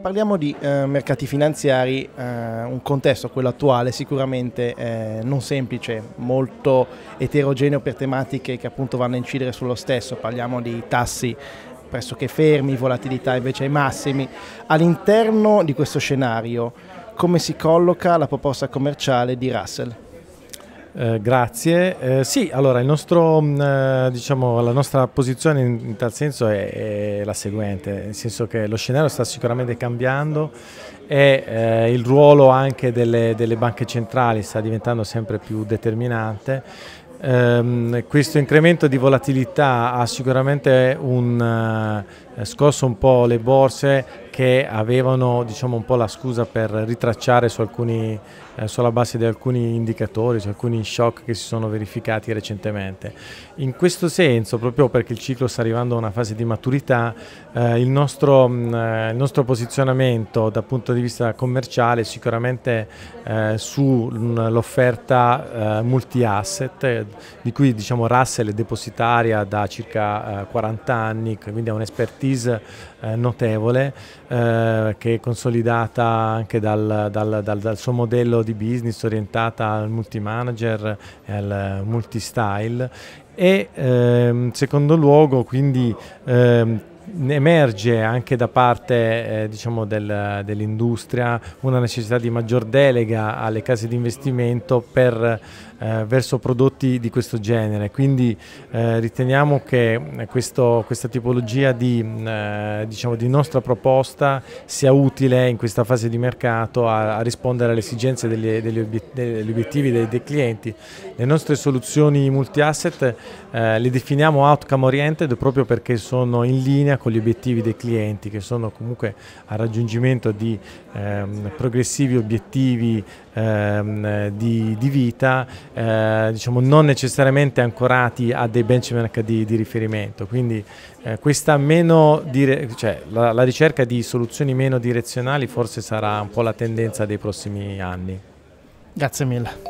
Parliamo di eh, mercati finanziari, eh, un contesto, quello attuale, sicuramente eh, non semplice, molto eterogeneo per tematiche che appunto vanno a incidere sullo stesso, parliamo di tassi pressoché fermi, volatilità invece ai massimi. All'interno di questo scenario come si colloca la proposta commerciale di Russell? Eh, grazie. Eh, sì, allora nostro, mm, eh, diciamo, la nostra posizione in, tal senso è, è, la seguente, nel senso che lo scenario sta sicuramente cambiando e eh, il ruolo anche delle, delle banche centrali sta diventando sempre più determinante. Um, questo incremento di volatilità ha sicuramente un, eh, scosso un po' le borse che avevano diciamo, un po' la scusa per ritracciare su alcuni, eh, sulla base di alcuni indicatori, su alcuni shock che si sono verificati recentemente. In questo senso, proprio perché il ciclo sta arrivando a una fase di maturità, eh, il, nostro, mh, mm, eh, il, nostro, posizionamento dal punto di vista commerciale è sicuramente eh, sull'offerta mm, eh, multi-asset, di cui diciamo, Russell è depositaria da circa 40 anni, quindi ha un'espertise expertise eh, notevole eh, che è consolidata anche dal, dal, dal, dal, suo modello di business orientata al multi-manager e al multi-style e ehm, secondo luogo quindi ehm, emerge anche da parte eh, diciamo del, dell'industria una necessità di maggior delega alle case di investimento per, eh, verso prodotti di questo genere. Quindi eh, riteniamo che questo, questa tipologia di, eh, diciamo di, nostra proposta sia utile in questa fase di mercato a, a rispondere alle esigenze degli, degli, obiet degli obiettivi dei, dei, clienti. Le nostre soluzioni multi-asset eh, le definiamo outcome oriented proprio perché sono in linea con gli obiettivi dei clienti che sono comunque al raggiungimento di ehm, progressivi obiettivi ehm, di, di, vita eh, diciamo non necessariamente ancorati a dei benchmark di, di riferimento quindi eh, questa meno dire, cioè, la, la ricerca di soluzioni meno direzionali forse sarà un po' la tendenza dei prossimi anni. Grazie mille.